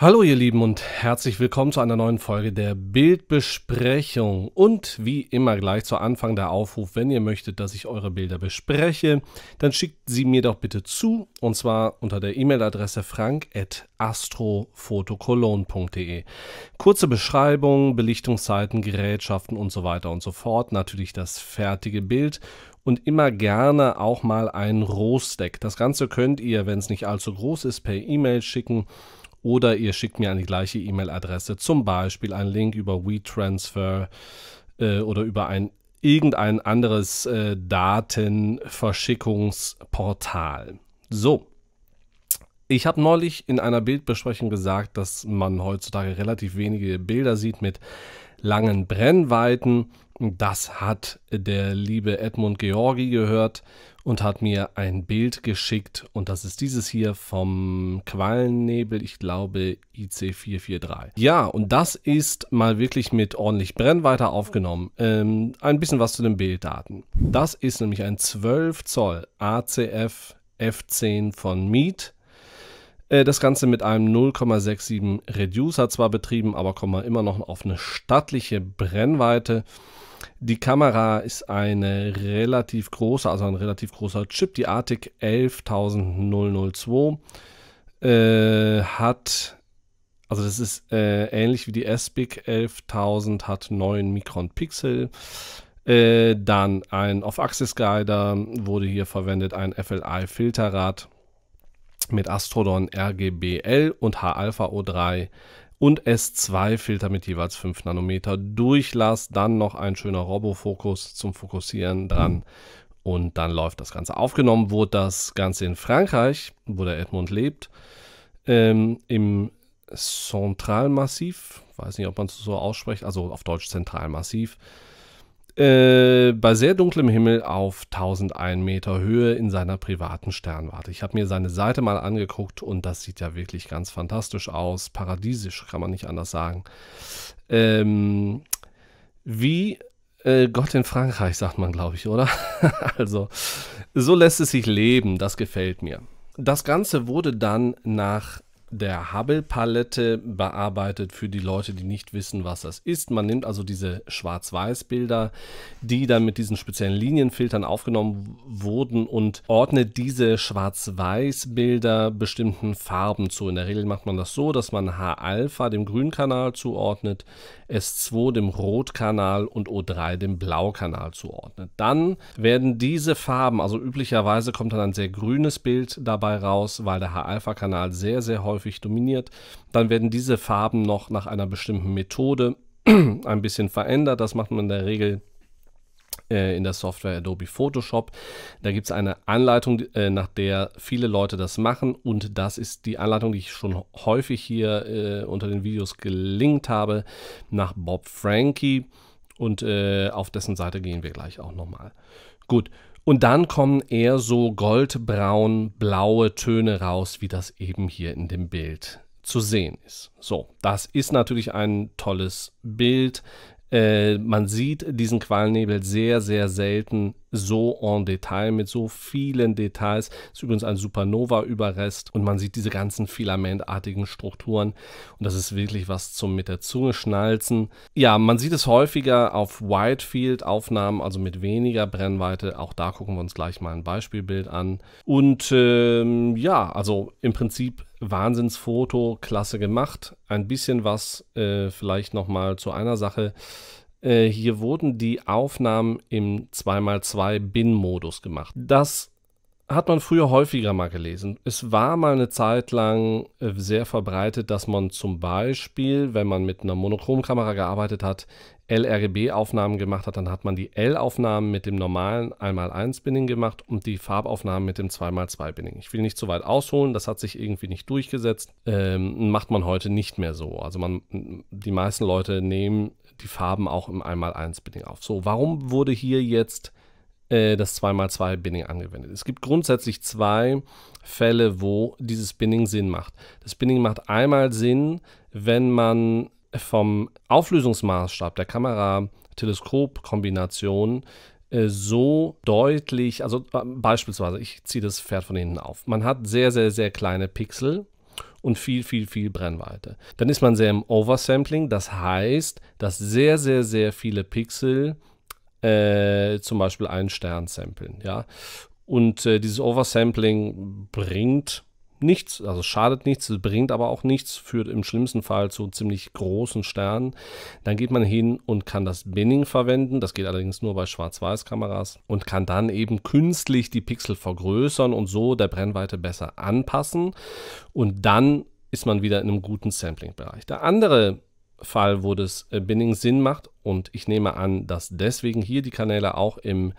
Hallo ihr Lieben und herzlich willkommen zu einer neuen Folge der Bildbesprechung. Und wie immer gleich zu Anfang der Aufruf, wenn ihr möchtet, dass ich eure Bilder bespreche, dann schickt sie mir doch bitte zu und zwar unter der E-Mail-Adresse frank.astrophotocologne.de. Kurze Beschreibung, Belichtungszeiten, Gerätschaften und so weiter und so fort. Natürlich das fertige Bild und immer gerne auch mal ein Rohstack. Das Ganze könnt ihr, wenn es nicht allzu groß ist, per E-Mail schicken oder ihr schickt mir an die gleiche E-Mail-Adresse, zum Beispiel einen Link über WeTransfer äh, oder über ein irgendein anderes äh, Datenverschickungsportal. So. Ich habe neulich in einer Bildbesprechung gesagt, dass man heutzutage relativ wenige Bilder sieht mit langen Brennweiten. Das hat der liebe Edmund Georgi gehört und hat mir ein Bild geschickt und das ist dieses hier vom Quallennebel, ich glaube IC443. Ja, und das ist mal wirklich mit ordentlich Brennweite aufgenommen. Ähm, ein bisschen was zu den Bilddaten. Das ist nämlich ein 12 Zoll ACF F10 von Meet. Äh, das Ganze mit einem 0,67 Reducer zwar betrieben, aber kommen wir immer noch auf eine stattliche Brennweite. Die Kamera ist eine relativ große, also ein relativ großer Chip, die Arctic 11002. Äh, hat, also das ist äh, ähnlich wie die s 11000, hat 9 Mikron Pixel. Äh, dann ein Off-Axis-Guider wurde hier verwendet, ein FLI-Filterrad mit Astrodon RGBL und H-Alpha O3 und S2-Filter mit jeweils 5 Nanometer Durchlass, dann noch ein schöner Robofokus zum Fokussieren dran und dann läuft das Ganze. Aufgenommen wurde das Ganze in Frankreich, wo der Edmund lebt, ähm, im Zentralmassiv, weiß nicht, ob man es so ausspricht, also auf Deutsch Zentralmassiv. Äh, bei sehr dunklem Himmel auf 1001 Meter Höhe in seiner privaten Sternwarte. Ich habe mir seine Seite mal angeguckt und das sieht ja wirklich ganz fantastisch aus. Paradiesisch kann man nicht anders sagen. Ähm, wie äh, Gott in Frankreich, sagt man, glaube ich, oder? also, so lässt es sich leben, das gefällt mir. Das Ganze wurde dann nach der Hubble-Palette bearbeitet für die Leute, die nicht wissen, was das ist. Man nimmt also diese Schwarz-Weiß-Bilder, die dann mit diesen speziellen Linienfiltern aufgenommen wurden und ordnet diese Schwarz-Weiß-Bilder bestimmten Farben zu. In der Regel macht man das so, dass man H-Alpha dem Grünkanal zuordnet, S2 dem Rotkanal und O3 dem Blaukanal zuordnet. Dann werden diese Farben, also üblicherweise kommt dann ein sehr grünes Bild dabei raus, weil der H-Alpha-Kanal sehr, sehr häufig häufig dominiert. Dann werden diese Farben noch nach einer bestimmten Methode ein bisschen verändert. Das macht man in der Regel äh, in der Software Adobe Photoshop. Da gibt es eine Anleitung, äh, nach der viele Leute das machen und das ist die Anleitung, die ich schon häufig hier äh, unter den Videos gelinkt habe, nach Bob Frankie und auf dessen Seite gehen wir gleich auch nochmal. Gut, und dann kommen eher so goldbraun-blaue Töne raus, wie das eben hier in dem Bild zu sehen ist. So, das ist natürlich ein tolles Bild. Äh, man sieht diesen Qualnebel sehr, sehr selten so en Detail, mit so vielen Details. Ist übrigens ein Supernova-Überrest und man sieht diese ganzen filamentartigen Strukturen. Und das ist wirklich was zum mit der Zunge schnalzen. Ja, man sieht es häufiger auf Widefield-Aufnahmen, also mit weniger Brennweite. Auch da gucken wir uns gleich mal ein Beispielbild an. Und ähm, ja, also im Prinzip Wahnsinnsfoto, klasse gemacht. Ein bisschen was äh, vielleicht mal zu einer Sache. Äh, hier wurden die Aufnahmen im 2x2 Bin-Modus gemacht. Das hat man früher häufiger mal gelesen. Es war mal eine Zeit lang äh, sehr verbreitet, dass man zum Beispiel, wenn man mit einer Monochromkamera gearbeitet hat, lrgb aufnahmen gemacht hat, dann hat man die L-Aufnahmen mit dem normalen 1x1-Binning gemacht und die Farbaufnahmen mit dem 2x2-Binning. Ich will nicht zu weit ausholen, das hat sich irgendwie nicht durchgesetzt. Ähm, macht man heute nicht mehr so. Also man, die meisten Leute nehmen die Farben auch im 1x1-Binning auf. So, warum wurde hier jetzt äh, das 2x2-Binning angewendet? Es gibt grundsätzlich zwei Fälle, wo dieses Binning Sinn macht. Das Binning macht einmal Sinn, wenn man vom Auflösungsmaßstab der Kamera-Teleskop-Kombination äh, so deutlich, also äh, beispielsweise, ich ziehe das Pferd von hinten auf. Man hat sehr, sehr, sehr kleine Pixel und viel, viel, viel Brennweite. Dann ist man sehr im Oversampling, das heißt, dass sehr, sehr, sehr viele Pixel äh, zum Beispiel einen Stern samplen. Ja? Und äh, dieses Oversampling bringt nichts, also schadet nichts, bringt aber auch nichts, führt im schlimmsten Fall zu ziemlich großen Sternen. Dann geht man hin und kann das Binning verwenden, das geht allerdings nur bei Schwarz-Weiß-Kameras und kann dann eben künstlich die Pixel vergrößern und so der Brennweite besser anpassen und dann ist man wieder in einem guten Sampling-Bereich. Der andere Fall, wo das äh, Binning Sinn macht und ich nehme an, dass deswegen hier die Kanäle auch im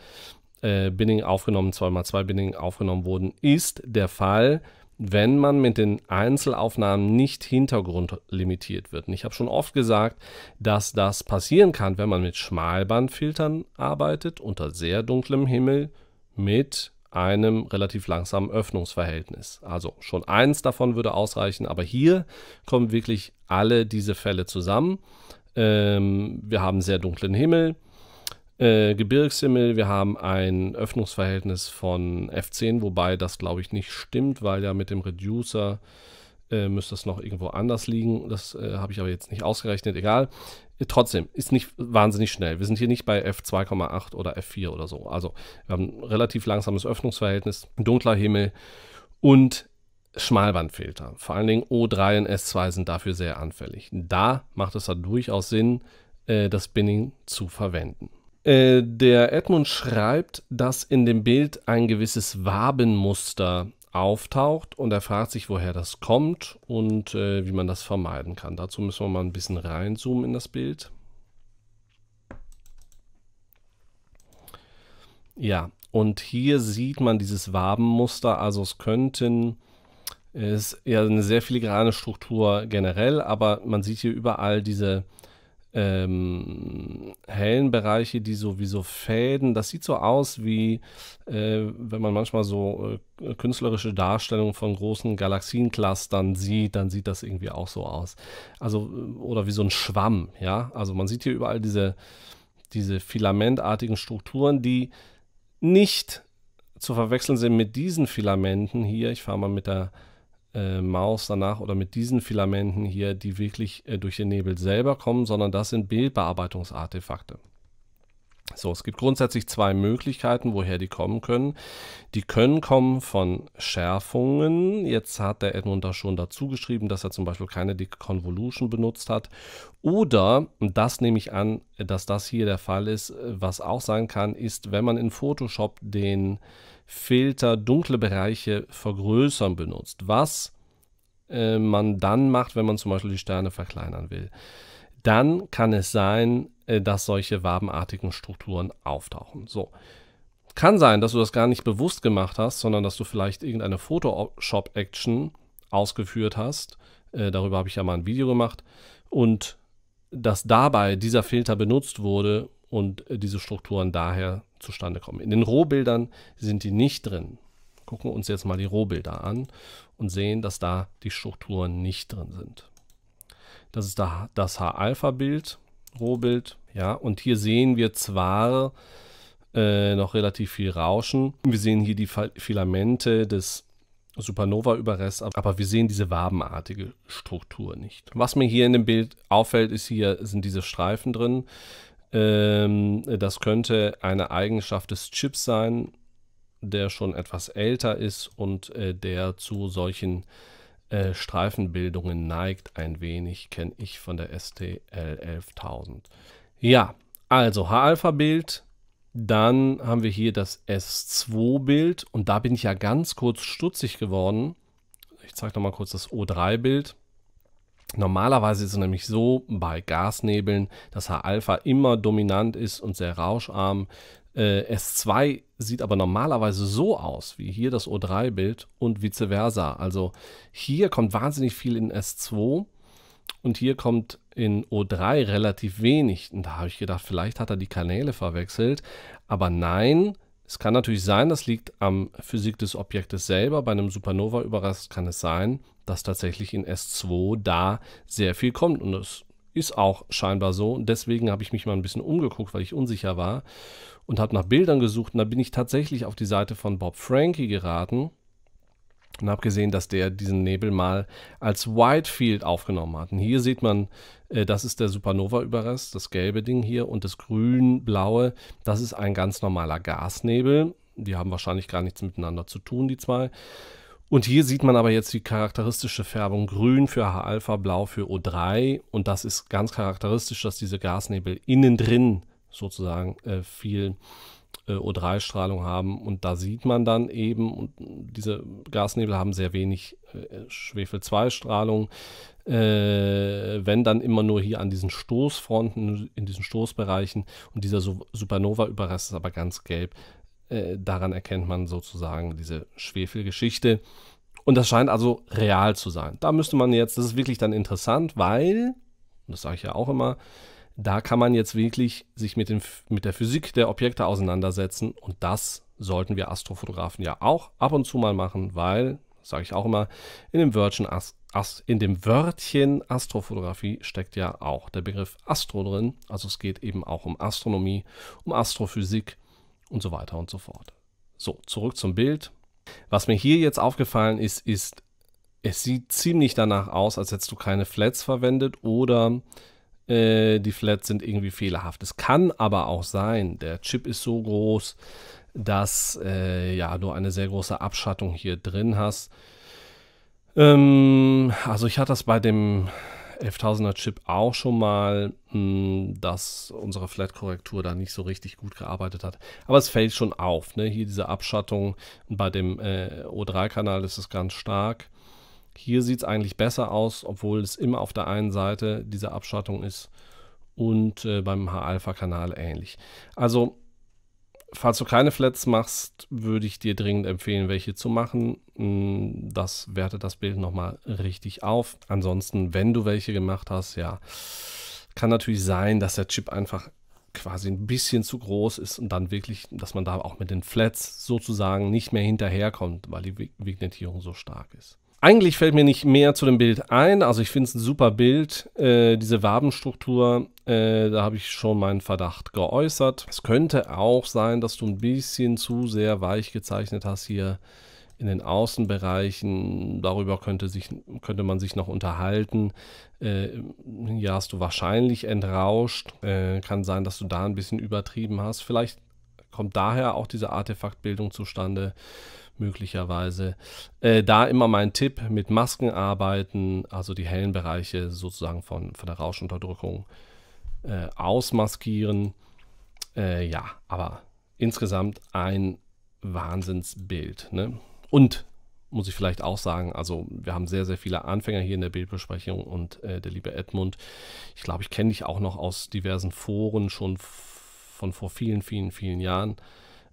äh, Binning aufgenommen, 2x2 Binning aufgenommen wurden, ist der Fall, wenn man mit den Einzelaufnahmen nicht hintergrundlimitiert wird. Und ich habe schon oft gesagt, dass das passieren kann, wenn man mit Schmalbandfiltern arbeitet, unter sehr dunklem Himmel, mit einem relativ langsamen Öffnungsverhältnis. Also schon eins davon würde ausreichen, aber hier kommen wirklich alle diese Fälle zusammen. Ähm, wir haben sehr dunklen Himmel, äh, Gebirgshimmel, wir haben ein Öffnungsverhältnis von F10, wobei das glaube ich nicht stimmt, weil ja mit dem Reducer äh, müsste das noch irgendwo anders liegen. Das äh, habe ich aber jetzt nicht ausgerechnet, egal. Äh, trotzdem ist nicht wahnsinnig schnell. Wir sind hier nicht bei F2,8 oder F4 oder so. Also wir haben ein relativ langsames Öffnungsverhältnis, dunkler Himmel und Schmalbandfilter. Vor allen Dingen O3 und S2 sind dafür sehr anfällig. Da macht es dann durchaus Sinn, äh, das Binning zu verwenden. Äh, der Edmund schreibt, dass in dem Bild ein gewisses Wabenmuster auftaucht und er fragt sich, woher das kommt und äh, wie man das vermeiden kann. Dazu müssen wir mal ein bisschen reinzoomen in das Bild. Ja, und hier sieht man dieses Wabenmuster, also es könnten, es ist ja eine sehr filigrane Struktur generell, aber man sieht hier überall diese ähm, hellen Bereiche, die so wie so fäden. Das sieht so aus wie, äh, wenn man manchmal so äh, künstlerische Darstellungen von großen Galaxienclustern sieht, dann sieht das irgendwie auch so aus. Also, äh, oder wie so ein Schwamm, ja. Also man sieht hier überall diese, diese filamentartigen Strukturen, die nicht zu verwechseln sind mit diesen Filamenten hier. Ich fahre mal mit der äh, Maus danach oder mit diesen Filamenten hier, die wirklich äh, durch den Nebel selber kommen, sondern das sind Bildbearbeitungsartefakte. So, es gibt grundsätzlich zwei Möglichkeiten, woher die kommen können. Die können kommen von Schärfungen. Jetzt hat der Edmund da schon dazu geschrieben, dass er zum Beispiel keine dicke Convolution benutzt hat. Oder, und das nehme ich an, dass das hier der Fall ist, was auch sein kann, ist, wenn man in Photoshop den Filter dunkle Bereiche vergrößern benutzt. Was äh, man dann macht, wenn man zum Beispiel die Sterne verkleinern will dann kann es sein, äh, dass solche wabenartigen Strukturen auftauchen. So. Kann sein, dass du das gar nicht bewusst gemacht hast, sondern dass du vielleicht irgendeine Photoshop-Action ausgeführt hast. Äh, darüber habe ich ja mal ein Video gemacht. Und dass dabei dieser Filter benutzt wurde und äh, diese Strukturen daher zustande kommen. In den Rohbildern sind die nicht drin. Gucken wir uns jetzt mal die Rohbilder an und sehen, dass da die Strukturen nicht drin sind. Das ist da, das H-Alpha-Bild, Rohbild. Ja, und hier sehen wir zwar äh, noch relativ viel Rauschen. Wir sehen hier die Filamente des supernova überrests aber wir sehen diese wabenartige Struktur nicht. Was mir hier in dem Bild auffällt, ist hier sind diese Streifen drin. Ähm, das könnte eine Eigenschaft des Chips sein, der schon etwas älter ist und äh, der zu solchen äh, Streifenbildungen neigt ein wenig, kenne ich von der STL 11000. Ja, also H-Alpha-Bild, dann haben wir hier das S2-Bild und da bin ich ja ganz kurz stutzig geworden. Ich zeige nochmal kurz das O3-Bild. Normalerweise ist es nämlich so bei Gasnebeln, dass H-Alpha immer dominant ist und sehr rauscharm. Äh, S2 sieht aber normalerweise so aus wie hier das O3-Bild und vice versa. Also hier kommt wahnsinnig viel in S2 und hier kommt in O3 relativ wenig. Und da habe ich gedacht, vielleicht hat er die Kanäle verwechselt. Aber nein, es kann natürlich sein, das liegt am Physik des Objektes selber. Bei einem Supernova-Überrest kann es sein, dass tatsächlich in S2 da sehr viel kommt. Und das ist auch scheinbar so. Und deswegen habe ich mich mal ein bisschen umgeguckt, weil ich unsicher war und habe nach Bildern gesucht. Und da bin ich tatsächlich auf die Seite von Bob Frankie geraten und habe gesehen, dass der diesen Nebel mal als Whitefield aufgenommen hat. Und hier sieht man, äh, das ist der Supernova-Überrest, das gelbe Ding hier und das grün-blaue, das ist ein ganz normaler Gasnebel. Die haben wahrscheinlich gar nichts miteinander zu tun, die zwei. Und hier sieht man aber jetzt die charakteristische Färbung grün für H-Alpha, blau für O3 und das ist ganz charakteristisch, dass diese Gasnebel innen drin sozusagen äh, viel äh, O3-Strahlung haben und da sieht man dann eben, und diese Gasnebel haben sehr wenig äh, Schwefel-2-Strahlung, äh, wenn dann immer nur hier an diesen Stoßfronten, in diesen Stoßbereichen und dieser Supernova-Überrest ist aber ganz gelb, äh, daran erkennt man sozusagen diese Schwefelgeschichte. Und das scheint also real zu sein. Da müsste man jetzt, das ist wirklich dann interessant, weil, das sage ich ja auch immer, da kann man jetzt wirklich sich mit, dem, mit der Physik der Objekte auseinandersetzen. Und das sollten wir Astrofotografen ja auch ab und zu mal machen, weil, sage ich auch immer, in dem, Wörtchen As, As, in dem Wörtchen Astrofotografie steckt ja auch der Begriff Astro drin. Also es geht eben auch um Astronomie, um Astrophysik und so weiter und so fort. So, zurück zum Bild. Was mir hier jetzt aufgefallen ist, ist, es sieht ziemlich danach aus, als hättest du keine Flats verwendet oder äh, die Flats sind irgendwie fehlerhaft. Es kann aber auch sein, der Chip ist so groß, dass äh, ja, du eine sehr große Abschattung hier drin hast. Ähm, also ich hatte das bei dem 11.000er Chip auch schon mal, mh, hm, dass unsere Flat-Korrektur da nicht so richtig gut gearbeitet hat. Aber es fällt schon auf. Ne? Hier diese Abschattung bei dem äh, O3-Kanal ist es ganz stark. Hier sieht es eigentlich besser aus, obwohl es immer auf der einen Seite diese Abschattung ist und äh, beim H-Alpha-Kanal ähnlich. Also Falls du keine Flats machst, würde ich dir dringend empfehlen, welche zu machen. Mm, das wertet das Bild nochmal richtig auf. Ansonsten, wenn du welche gemacht hast, ja, kann natürlich sein, dass der Chip einfach quasi ein bisschen zu groß ist und dann wirklich, dass man da auch mit den Flats sozusagen nicht mehr hinterherkommt, weil die Vignettierung so stark ist eigentlich fällt mir nicht mehr zu dem Bild ein. Also ich finde es ein super Bild. Äh, diese Wabenstruktur, äh, da habe ich schon meinen Verdacht geäußert. Es könnte auch sein, dass du ein bisschen zu sehr weich gezeichnet hast hier in den Außenbereichen. Darüber könnte, sich, könnte man sich noch unterhalten. Äh, hier hast du wahrscheinlich entrauscht. Äh, kann sein, dass du da ein bisschen übertrieben hast. Vielleicht kommt daher auch diese Artefaktbildung zustande möglicherweise. Äh, da immer mein Tipp, mit Masken arbeiten, also die hellen Bereiche sozusagen von, von der Rauschunterdrückung äh, ausmaskieren. Äh, ja, aber insgesamt ein Wahnsinnsbild. Ne? Und muss ich vielleicht auch sagen, also wir haben sehr, sehr viele Anfänger hier in der Bildbesprechung und äh, der liebe Edmund, ich glaube, ich kenne dich auch noch aus diversen Foren schon von vor vielen, vielen, vielen Jahren,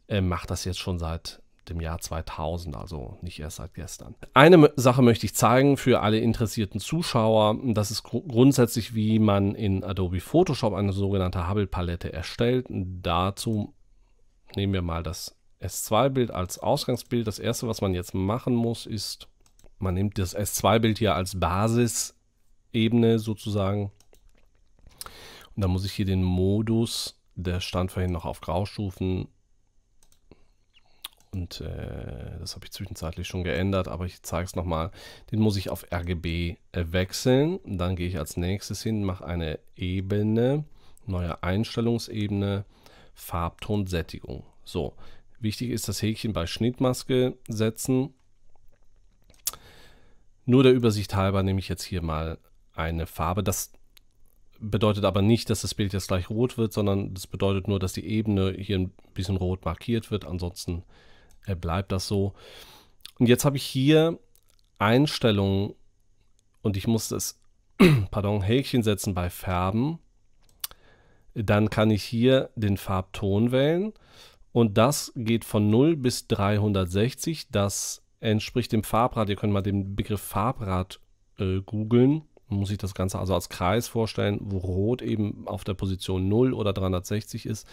äh, macht das jetzt schon seit dem Jahr 2000, also nicht erst seit gestern. Eine Sache möchte ich zeigen für alle interessierten Zuschauer. Das ist gr grundsätzlich, wie man in Adobe Photoshop eine sogenannte Hubble-Palette erstellt. Dazu nehmen wir mal das S2-Bild als Ausgangsbild. Das erste, was man jetzt machen muss, ist, man nimmt das S2-Bild hier als Basisebene sozusagen. Und dann muss ich hier den Modus, der stand vorhin noch auf Graustufen, und äh, das habe ich zwischenzeitlich schon geändert, aber ich zeige es nochmal. Den muss ich auf RGB äh, wechseln. Dann gehe ich als nächstes hin, mache eine Ebene, neue Einstellungsebene, Farbton, Sättigung. So, wichtig ist das Häkchen bei Schnittmaske setzen. Nur der Übersicht halber nehme ich jetzt hier mal eine Farbe. Das bedeutet aber nicht, dass das Bild jetzt gleich rot wird, sondern das bedeutet nur, dass die Ebene hier ein bisschen rot markiert wird. Ansonsten bleibt das so. Und jetzt habe ich hier Einstellungen und ich muss das, pardon, Häkchen setzen bei Färben. Dann kann ich hier den Farbton wählen und das geht von 0 bis 360. Das entspricht dem Farbrad. Ihr könnt mal den Begriff Farbrad äh, googeln. Muss ich das Ganze also als Kreis vorstellen, wo Rot eben auf der Position 0 oder 360 ist.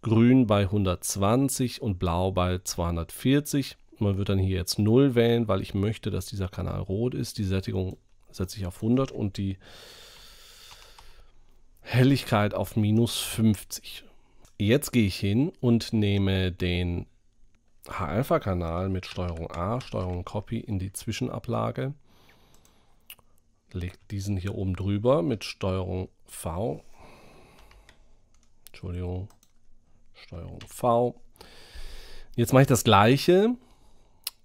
Grün bei 120 und Blau bei 240. Man wird dann hier jetzt 0 wählen, weil ich möchte, dass dieser Kanal rot ist. Die Sättigung setze ich auf 100 und die Helligkeit auf minus 50. Jetzt gehe ich hin und nehme den H-Alpha-Kanal mit Steuerung A, Steuerung Copy in die Zwischenablage. Lege diesen hier oben drüber mit Steuerung V. Entschuldigung. Steuerung V. Jetzt mache ich das gleiche,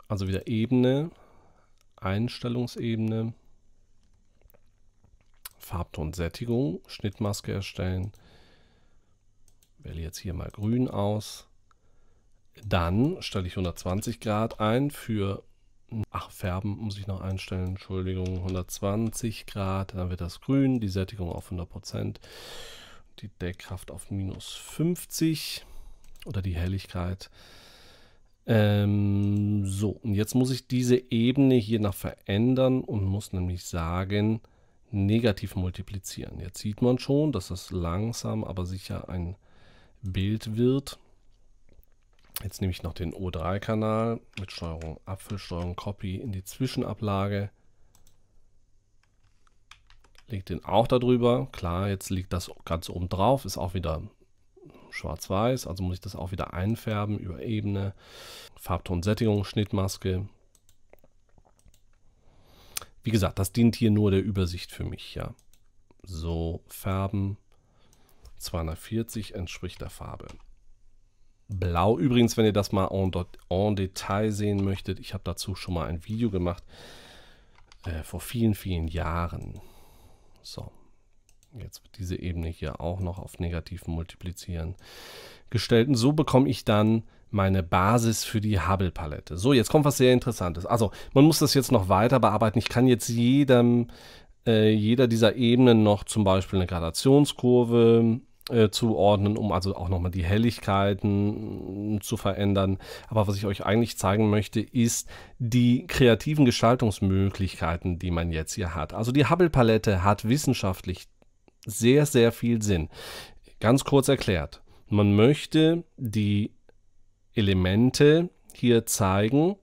also wieder Ebene, Einstellungsebene, Farbton Sättigung, Schnittmaske erstellen. Wähle jetzt hier mal grün aus. Dann stelle ich 120 Grad ein für, ach Färben muss ich noch einstellen, Entschuldigung, 120 Grad, dann wird das grün, die Sättigung auf 100 Prozent die Deckkraft auf minus 50 oder die Helligkeit. Ähm, so, und jetzt muss ich diese Ebene hier nach verändern und muss nämlich sagen, negativ multiplizieren. Jetzt sieht man schon, dass das langsam, aber sicher ein Bild wird. Jetzt nehme ich noch den O3-Kanal mit Steuerung Apfel, Steuerung Copy in die Zwischenablage lege den auch darüber. Klar, jetzt liegt das ganz oben drauf, ist auch wieder schwarz-weiß, also muss ich das auch wieder einfärben über Ebene, Farbton, Sättigung, Schnittmaske. Wie gesagt, das dient hier nur der Übersicht für mich, ja. So, färben, 240 entspricht der Farbe. Blau übrigens, wenn ihr das mal en, en Detail sehen möchtet, ich habe dazu schon mal ein Video gemacht, äh, vor vielen, vielen Jahren. So, jetzt wird diese Ebene hier auch noch auf negativ multiplizieren gestellt. Und so bekomme ich dann meine Basis für die Hubble-Palette. So, jetzt kommt was sehr Interessantes. Also, man muss das jetzt noch weiter bearbeiten. Ich kann jetzt jedem, äh, jeder dieser Ebenen noch zum Beispiel eine Gradationskurve äh, zuordnen, um also auch nochmal die Helligkeiten mm, zu verändern. Aber was ich euch eigentlich zeigen möchte, ist die kreativen Gestaltungsmöglichkeiten, die man jetzt hier hat. Also die Hubble-Palette hat wissenschaftlich sehr, sehr viel Sinn. Ganz kurz erklärt, man möchte die Elemente hier zeigen,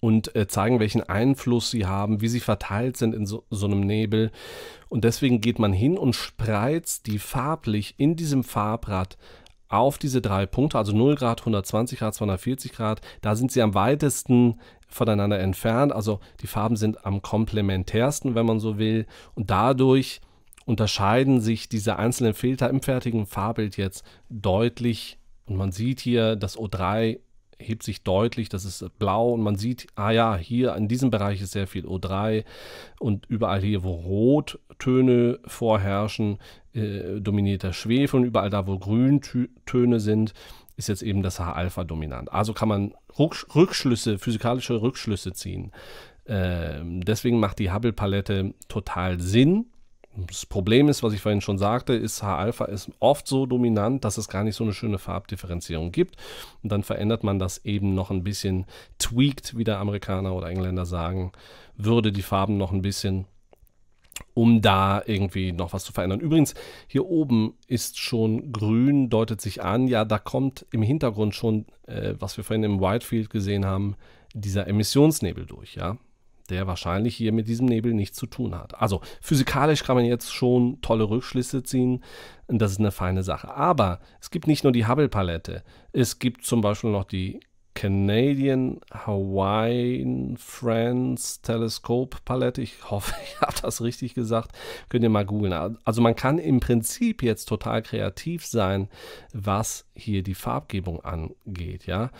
und äh, zeigen, welchen Einfluss sie haben, wie sie verteilt sind in so, so einem Nebel. Und deswegen geht man hin und spreizt die farblich in diesem Farbrad auf diese drei Punkte, also 0 Grad, 120 Grad, 240 Grad, da sind sie am weitesten voneinander entfernt. Also die Farben sind am komplementärsten, wenn man so will. Und dadurch unterscheiden sich diese einzelnen Filter im fertigen Farbbild jetzt deutlich. Und man sieht hier, dass O3 hebt sich deutlich, das ist blau und man sieht, ah ja, hier in diesem Bereich ist sehr viel O3 und überall hier, wo Rottöne vorherrschen, äh, dominiert der Schwefel und überall da, wo Grüntöne sind, ist jetzt eben das H-Alpha dominant. Also kann man Rückschlüsse, physikalische Rückschlüsse ziehen. Ähm, deswegen macht die Hubble-Palette total Sinn das Problem ist, was ich vorhin schon sagte, ist H-Alpha ist oft so dominant, dass es gar nicht so eine schöne Farbdifferenzierung gibt. Und dann verändert man das eben noch ein bisschen, tweaked, wie der Amerikaner oder Engländer sagen, würde die Farben noch ein bisschen, um da irgendwie noch was zu verändern. Übrigens, hier oben ist schon grün, deutet sich an. Ja, da kommt im Hintergrund schon, äh, was wir vorhin im Whitefield gesehen haben, dieser Emissionsnebel durch, ja der wahrscheinlich hier mit diesem Nebel nichts zu tun hat. Also physikalisch kann man jetzt schon tolle Rückschlüsse ziehen. Und das ist eine feine Sache. Aber es gibt nicht nur die Hubble-Palette. Es gibt zum Beispiel noch die Canadian Hawaiian Friends Telescope Palette. Ich hoffe, ich habe das richtig gesagt. Könnt ihr mal googeln. Also man kann im Prinzip jetzt total kreativ sein, was hier die Farbgebung angeht. Ja,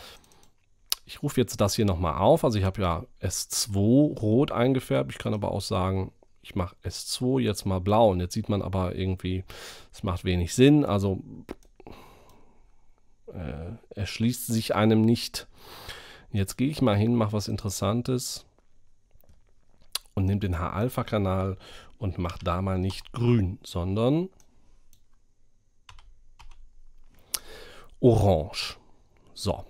ich rufe jetzt das hier nochmal auf. Also ich habe ja S2 rot eingefärbt. Ich kann aber auch sagen, ich mache S2 jetzt mal blau. Und jetzt sieht man aber irgendwie, es macht wenig Sinn. Also äh, erschließt sich einem nicht. Jetzt gehe ich mal hin, mache was Interessantes und nehme den H-Alpha-Kanal und mache da mal nicht grün, sondern orange. So,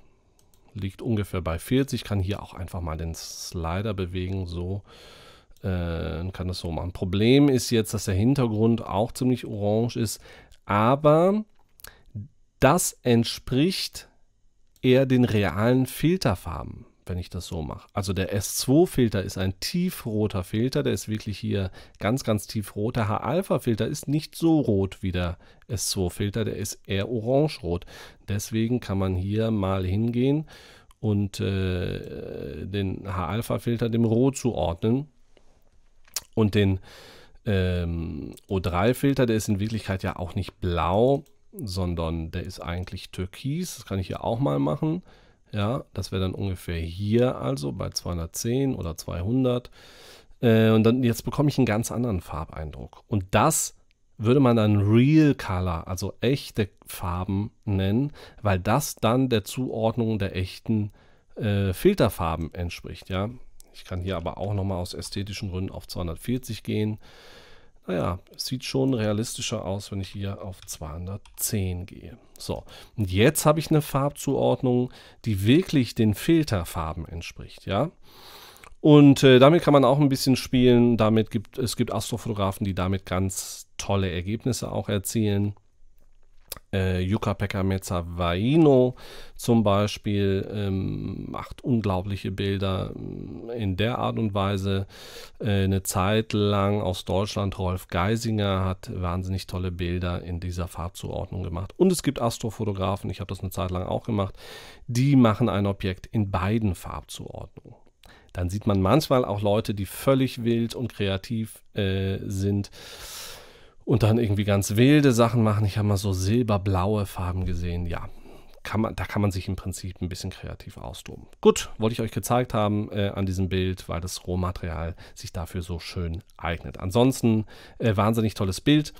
liegt ungefähr bei 40. Ich kann hier auch einfach mal den Slider bewegen, so äh, kann das so machen. Problem ist jetzt, dass der Hintergrund auch ziemlich orange ist, aber das entspricht eher den realen Filterfarben wenn ich das so mache. Also der S2-Filter ist ein tiefroter Filter, der ist wirklich hier ganz, ganz tiefrot. Der H-Alpha-Filter ist nicht so rot wie der S2-Filter, der ist eher orangerot. Deswegen kann man hier mal hingehen und äh, den H-Alpha-Filter dem Rot zuordnen und den ähm, O3-Filter, der ist in Wirklichkeit ja auch nicht blau, sondern der ist eigentlich türkis. Das kann ich hier auch mal machen. Ja, das wäre dann ungefähr hier also bei 210 oder 200. Äh, und dann jetzt bekomme ich einen ganz anderen Farbeindruck. Und das würde man dann Real Color, also echte Farben nennen, weil das dann der Zuordnung der echten äh, Filterfarben entspricht. Ja, ich kann hier aber auch nochmal aus ästhetischen Gründen auf 240 gehen. Naja, sieht schon realistischer aus, wenn ich hier auf 210 gehe. So, und jetzt habe ich eine Farbzuordnung, die wirklich den Filterfarben entspricht, ja. Und äh, damit kann man auch ein bisschen spielen. Damit gibt es gibt Astrofotografen, die damit ganz tolle Ergebnisse auch erzielen. Äh, Yuka Pekka Mezzavarino zum Beispiel ähm, macht unglaubliche Bilder mm, in der Art und Weise. Äh, eine Zeit lang aus Deutschland Rolf Geisinger hat wahnsinnig tolle Bilder in dieser Farbzuordnung gemacht. Und es gibt Astrofotografen, ich habe das eine Zeit lang auch gemacht, die machen ein Objekt in beiden Farbzuordnungen. Dann sieht man manchmal auch Leute, die völlig wild und kreativ äh, sind und dann irgendwie ganz wilde Sachen machen. Ich habe mal so silberblaue Farben gesehen. Ja, kann man, da kann man sich im Prinzip ein bisschen kreativ austoben. Gut, wollte ich euch gezeigt haben äh, an diesem Bild, weil das Rohmaterial sich dafür so schön eignet. Ansonsten äh, wahnsinnig tolles Bild.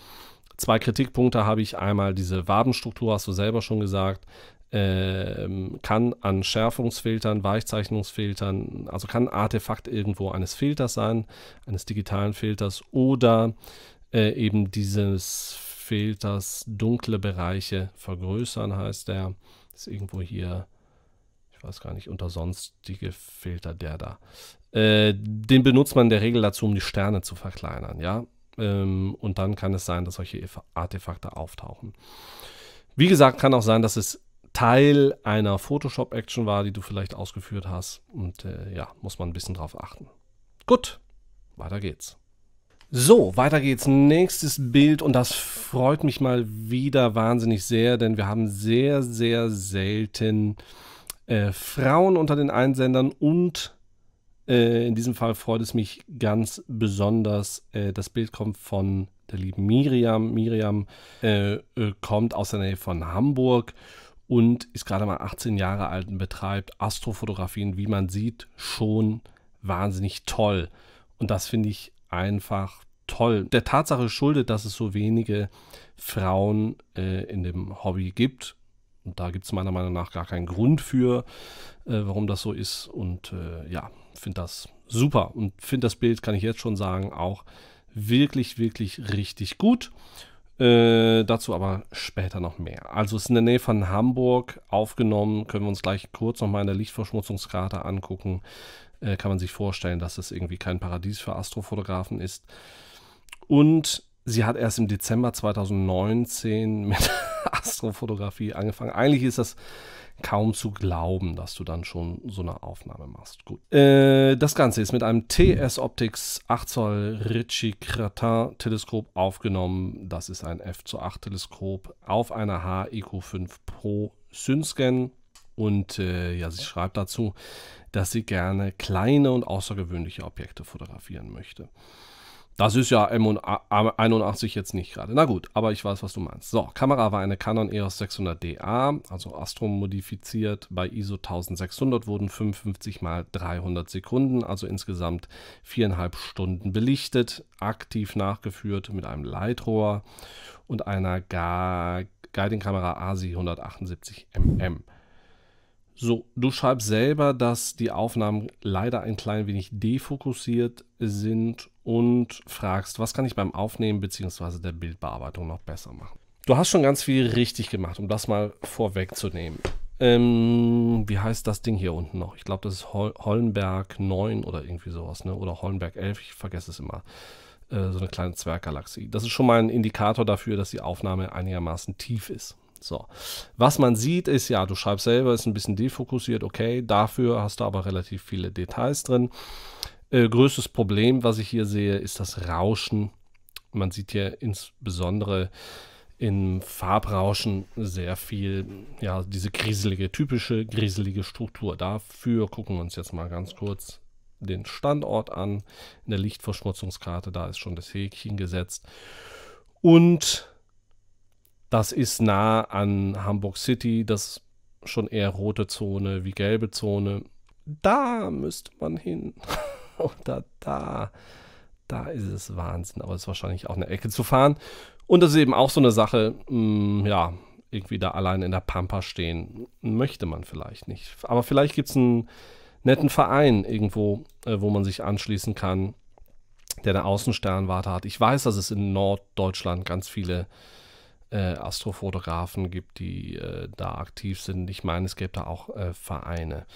Zwei Kritikpunkte habe ich. Einmal diese Wabenstruktur, hast du selber schon gesagt. Äh, kann an Schärfungsfiltern, Weichzeichnungsfiltern, also kann ein Artefakt irgendwo eines Filters sein, eines digitalen Filters oder äh, eben dieses Filters dunkle Bereiche vergrößern, heißt der. Ist irgendwo hier, ich weiß gar nicht, unter sonstige Filter der da. Äh, den benutzt man in der Regel dazu, um die Sterne zu verkleinern, ja. Ähm, und dann kann es sein, dass solche Artefakte auftauchen. Wie gesagt, kann auch sein, dass es Teil einer Photoshop-Action war, die du vielleicht ausgeführt hast. Und äh, ja, muss man ein bisschen drauf achten. Gut, weiter geht's. So, weiter geht's. Nächstes Bild und das freut mich mal wieder wahnsinnig sehr, denn wir haben sehr, sehr selten äh, Frauen unter den Einsendern und äh, in diesem Fall freut es mich ganz besonders. Äh, das Bild kommt von der lieben Miriam. Miriam äh, äh, kommt aus der Nähe von Hamburg und ist gerade mal 18 Jahre alt und betreibt Astrofotografien, wie man sieht, schon wahnsinnig toll. Und das finde ich einfach toll. Der Tatsache schuldet, dass es so wenige Frauen äh, in dem Hobby gibt. Und da gibt es meiner Meinung nach gar keinen Grund für, äh, warum das so ist. Und äh, ja, finde das super. Und finde das Bild, kann ich jetzt schon sagen, auch wirklich, wirklich richtig gut. Äh, dazu aber später noch mehr. Also es ist in der Nähe von Hamburg aufgenommen, können wir uns gleich kurz nochmal in der Lichtverschmutzungskarte angucken. Äh, kann man sich vorstellen, dass es irgendwie kein Paradies für Astrofotografen ist. Und sie hat erst im Dezember 2019 mit Astrofotografie angefangen. Eigentlich ist das kaum zu glauben, dass du dann schon so eine Aufnahme machst. Gut. Äh, das Ganze ist mit einem TS Optics 8 Zoll Ritchie Cratin Teleskop aufgenommen. Das ist ein F zu 8 Teleskop auf einer HEQ5 Pro Synscan. Und äh, ja, sie schreibt dazu, dass sie gerne kleine und außergewöhnliche Objekte fotografieren möchte. Das ist ja M81 jetzt nicht gerade. Na gut, aber ich weiß, was du meinst. So, Kamera war eine Canon EOS 600DA, also astrom modifiziert. Bei ISO 1600 wurden 55 mal 300 Sekunden, also insgesamt viereinhalb Stunden belichtet, aktiv nachgeführt mit einem Leitrohr und einer Guiding-Kamera ASI 178 mm. So, du schreibst selber, dass die Aufnahmen leider ein klein wenig defokussiert sind und fragst, was kann ich beim Aufnehmen bzw. der Bildbearbeitung noch besser machen. Du hast schon ganz viel richtig gemacht, um das mal vorwegzunehmen. Ähm, wie heißt das Ding hier unten noch? Ich glaube, das ist Hol Hollenberg 9 oder irgendwie sowas, ne? oder Hollenberg 11, ich vergesse es immer. Äh, so eine kleine Zwerggalaxie. Das ist schon mal ein Indikator dafür, dass die Aufnahme einigermaßen tief ist. So. Was man sieht, ist ja, du schreibst selber, ist ein bisschen defokussiert, okay, dafür hast du aber relativ viele Details drin. Äh, größtes Problem, was ich hier sehe, ist das Rauschen. Man sieht hier insbesondere im Farbrauschen sehr viel, ja, diese griselige, typische griselige Struktur. Dafür gucken wir uns jetzt mal ganz kurz den Standort an. In der Lichtverschmutzungskarte, da ist schon das Häkchen gesetzt. Und das ist nah an Hamburg City, das schon eher rote Zone wie gelbe Zone. Da müsste man hin. Oder da. Da ist es Wahnsinn. Aber es ist wahrscheinlich auch eine Ecke zu fahren. Und das ist eben auch so eine Sache, mh, mm, ja, irgendwie da allein in der Pampa stehen. Möchte man vielleicht nicht. Aber vielleicht gibt es einen netten Verein irgendwo, äh, wo man sich anschließen kann, der eine Außensternwarte hat. Ich weiß, dass es in Norddeutschland ganz viele äh, Astrofotografen gibt, die äh, da aktiv sind. Ich meine, es gäbe da auch äh, Vereine.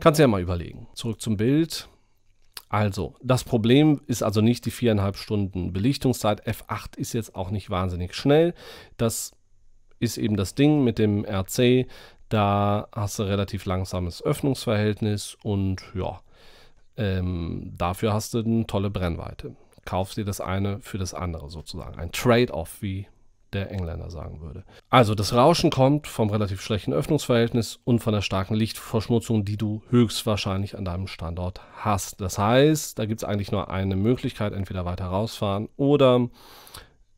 Kannst ja mal überlegen. Zurück zum Bild. Also, das Problem ist also nicht die viereinhalb Stunden Belichtungszeit. F8 ist jetzt auch nicht wahnsinnig schnell. Das ist eben das Ding mit dem RC. Da hast du relativ langsames Öffnungsverhältnis und ja, ähm, dafür hast du eine tolle Brennweite. Kaufst dir das eine für das andere sozusagen. Ein Trade-off, wie der Engländer sagen würde. Also das Rauschen kommt vom relativ schlechten Öffnungsverhältnis und von der starken Lichtverschmutzung, die du höchstwahrscheinlich an deinem Standort hast. Das heißt, da gibt es eigentlich nur eine Möglichkeit, entweder weiter rausfahren oder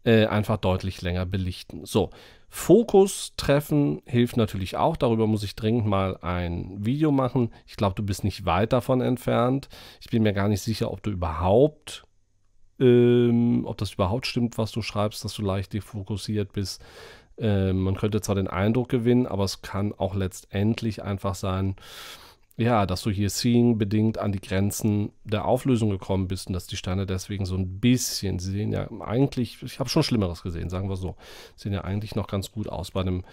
äh, einfach deutlich länger belichten. So, Fokus treffen hilft natürlich auch. Darüber muss ich dringend mal ein Video machen. Ich glaube, du bist nicht weit davon entfernt. Ich bin mir gar nicht sicher, ob du überhaupt ähm, ob das überhaupt stimmt, was du schreibst, dass du leicht defokussiert bist. Ähm, man könnte zwar den Eindruck gewinnen, aber es kann auch letztendlich einfach sein, ja, dass du hier Seeing bedingt an die Grenzen der Auflösung gekommen bist und dass die Sterne deswegen so ein bisschen, sie sehen ja eigentlich, ich habe schon Schlimmeres gesehen, sagen wir so, sehen ja eigentlich noch ganz gut aus bei einem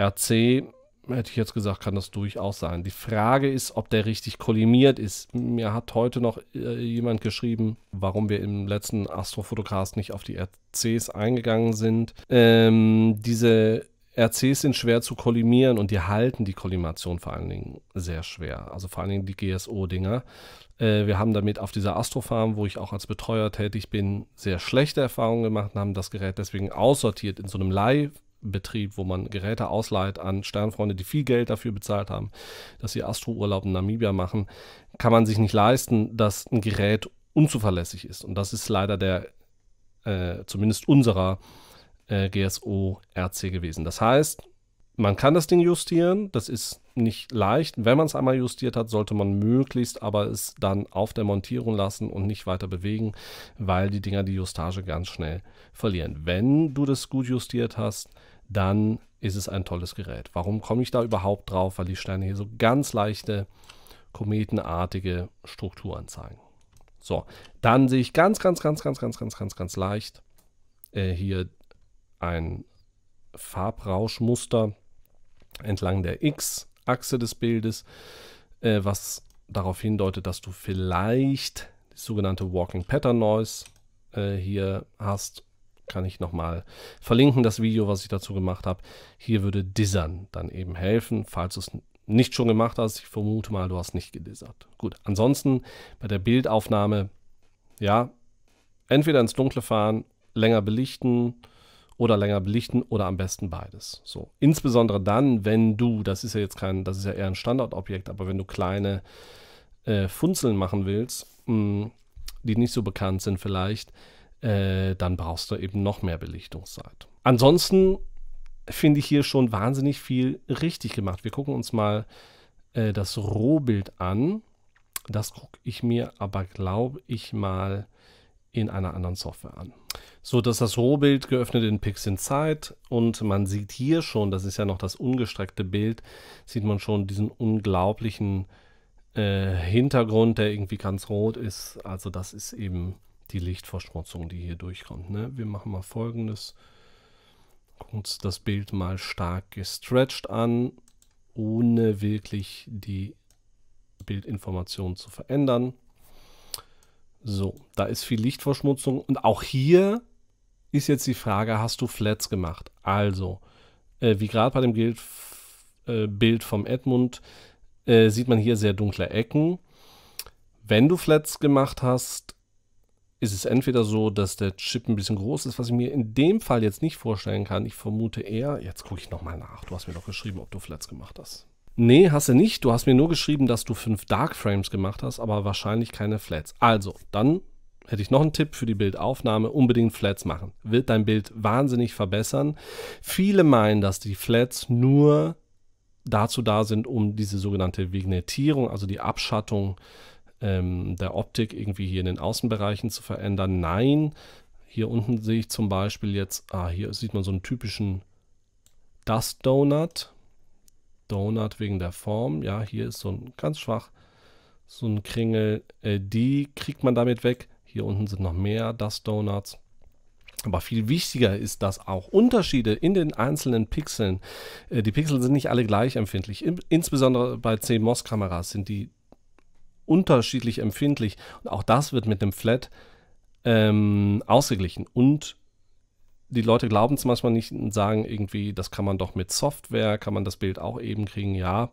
RC hätte ich jetzt gesagt, kann das durchaus sein. Die Frage ist, ob der richtig kollimiert ist. Mir hat heute noch äh, jemand geschrieben, warum wir im letzten Astrofotocast nicht auf die RCs eingegangen sind. Ähm, diese RCs sind schwer zu kollimieren und die halten die Kollimation vor allen Dingen sehr schwer. Also vor allen Dingen die GSO-Dinger. Äh, wir haben damit auf dieser Astrofarm, wo ich auch als Betreuer tätig bin, sehr schlechte Erfahrungen gemacht und haben das Gerät deswegen aussortiert in so einem Live- Betrieb, wo man Geräte ausleiht an Sternfreunde, die viel Geld dafür bezahlt haben, dass sie Astro-Urlaub in Namibia machen, kann man sich nicht leisten, dass ein Gerät unzuverlässig ist. Und das ist leider der, äh, zumindest unserer äh, GSO-RC gewesen. Das heißt, man kann das Ding justieren, das ist nicht leicht. Wenn man es einmal justiert hat, sollte man möglichst aber es dann auf der Montierung lassen und nicht weiter bewegen, weil die Dinger die Justage ganz schnell verlieren. Wenn du das gut justiert hast, dann ist es ein tolles Gerät. Warum komme ich da überhaupt drauf? Weil die Sterne hier so ganz leichte kometenartige Strukturen zeigen. So, dann sehe ich ganz, ganz, ganz, ganz, ganz, ganz, ganz, ganz leicht äh, hier ein Farbrauschmuster entlang der X-Achse des Bildes, äh, was darauf hindeutet, dass du vielleicht die sogenannte Walking Pattern Noise äh, hier hast kann ich nochmal verlinken, das Video, was ich dazu gemacht habe. Hier würde Dizzern dann eben helfen, falls du es nicht schon gemacht hast. Ich vermute mal, du hast nicht gedizzert. Gut, ansonsten bei der Bildaufnahme, ja, entweder ins Dunkle fahren, länger belichten oder länger belichten oder am besten beides. So, insbesondere dann, wenn du, das ist ja jetzt kein, das ist ja eher ein Standardobjekt, aber wenn du kleine äh, Funzeln machen willst, mh, hm, die nicht so bekannt sind vielleicht, äh, dann brauchst du eben noch mehr Belichtungszeit. Ansonsten finde ich hier schon wahnsinnig viel richtig gemacht. Wir gucken uns mal äh, das Rohbild an. Das gucke ich mir aber, glaube ich, mal in einer anderen Software an. So, dass das Rohbild geöffnet in PixInsight und man sieht hier schon, das ist ja noch das ungestreckte Bild, sieht man schon diesen unglaublichen äh, Hintergrund, der irgendwie ganz rot ist. Also das ist eben die Lichtverschmutzung, die hier durchkommt. Ne? Wir machen mal folgendes. Gucken uns das Bild mal stark gestretched an, ohne wirklich die Bildinformation zu verändern. So, da ist viel Lichtverschmutzung. Und auch hier ist jetzt die Frage, hast du Flats gemacht? Also, äh, wie gerade bei dem Bild, äh, Bild vom Edmund, äh, sieht man hier sehr dunkle Ecken. Wenn du Flats gemacht hast, ist es entweder so, dass der Chip ein bisschen groß ist, was ich mir in dem Fall jetzt nicht vorstellen kann. Ich vermute eher, jetzt gucke ich nochmal nach. Du hast mir doch geschrieben, ob du Flats gemacht hast. Nee, hast du nicht. Du hast mir nur geschrieben, dass du fünf Dark Frames gemacht hast, aber wahrscheinlich keine Flats. Also, dann hätte ich noch einen Tipp für die Bildaufnahme, unbedingt Flats machen. Wird dein Bild wahnsinnig verbessern. Viele meinen, dass die Flats nur dazu da sind, um diese sogenannte Vignettierung, also die Abschattung ähm, der Optik irgendwie hier in den Außenbereichen zu verändern. Nein, hier unten sehe ich zum Beispiel jetzt, ah, hier sieht man so einen typischen Dust Donut. Donut wegen der Form. Ja, hier ist so ein ganz schwach, so ein Kringel. Äh, die kriegt man damit weg. Hier unten sind noch mehr Dust Donuts. Aber viel wichtiger ist, dass auch Unterschiede in den einzelnen Pixeln, äh, die Pixel sind nicht alle gleich empfindlich. Im, insbesondere bei CMOS-Kameras sind die unterschiedlich empfindlich. Und auch das wird mit dem Flat ähm, ausgeglichen. Und die Leute glauben es manchmal nicht und sagen irgendwie, das kann man doch mit Software, kann man das Bild auch eben kriegen. Ja,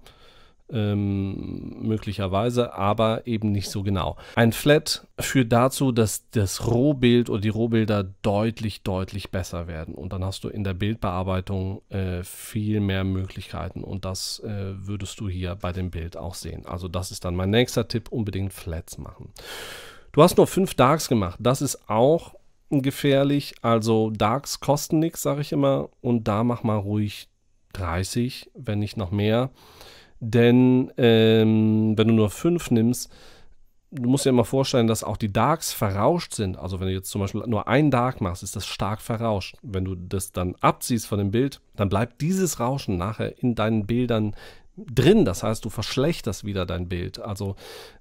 ähm, möglicherweise, aber eben nicht so genau. Ein Flat führt dazu, dass das Rohbild oder die Rohbilder deutlich, deutlich besser werden. Und dann hast du in der Bildbearbeitung äh, viel mehr Möglichkeiten. Und das äh, würdest du hier bei dem Bild auch sehen. Also das ist dann mein nächster Tipp, unbedingt Flats machen. Du hast nur fünf Darks gemacht. Das ist auch gefährlich. Also Darks kosten nichts, sage ich immer. Und da mach mal ruhig 30, wenn nicht noch mehr. Denn ähm, wenn du nur fünf nimmst, du musst dir immer vorstellen, dass auch die Darks verrauscht sind. Also wenn du jetzt zum Beispiel nur einen Dark machst, ist das stark verrauscht. Wenn du das dann abziehst von dem Bild, dann bleibt dieses Rauschen nachher in deinen Bildern drin. Das heißt, du verschlechterst wieder dein Bild. Also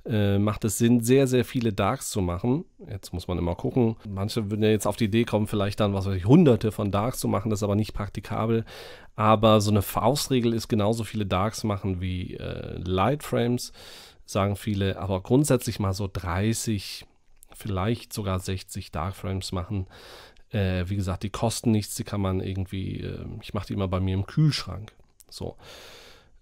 äh, macht es Sinn, sehr, sehr viele Darks zu machen. Jetzt muss man immer gucken. Manche würden ja jetzt auf die Idee kommen, vielleicht dann, was weiß ich, hunderte von Darks zu machen. Das ist aber nicht praktikabel. Aber so eine Faustregel ist genauso viele Darks machen wie äh, Lightframes, sagen viele. Aber grundsätzlich mal so 30, vielleicht sogar 60 Darkframes machen. Äh, wie gesagt, die kosten nichts, die kann man irgendwie, äh, ich mache die immer bei mir im Kühlschrank. So.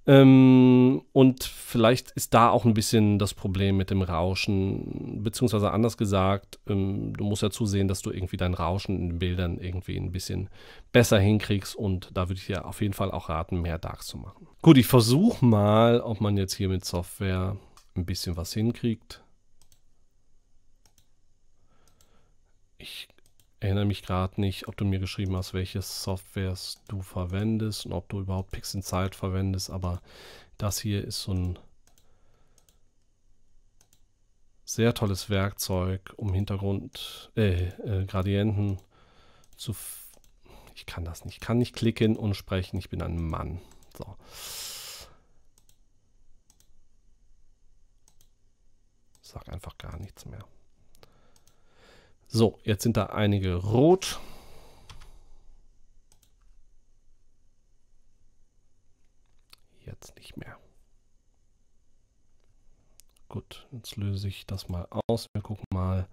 Ähm, und vielleicht ist da auch ein bisschen das Problem mit dem Rauschen, beziehungsweise anders gesagt, ähm, du musst ja zusehen, dass du irgendwie dein Rauschen in den Bildern irgendwie ein bisschen besser hinkriegst und da würde ich dir auf jeden Fall auch raten, mehr Darks zu machen. Gut, ich versuche mal, ob man jetzt hier mit Software ein bisschen was hinkriegt. Ich erinnere mich gerade nicht, ob du mir geschrieben hast, welche Softwares du verwendest und ob du überhaupt Pixel Zeit verwendest, aber das hier ist so ein sehr tolles Werkzeug, um Hintergrund, äh, äh, Gradienten zu... Ich kann das nicht. kann nicht klicken und sprechen. Ich bin ein Mann. So. Sag einfach gar nichts mehr. So, jetzt sind da einige rot. Jetzt nicht mehr. Gut, jetzt löse ich das mal aus. Wir gucken mal,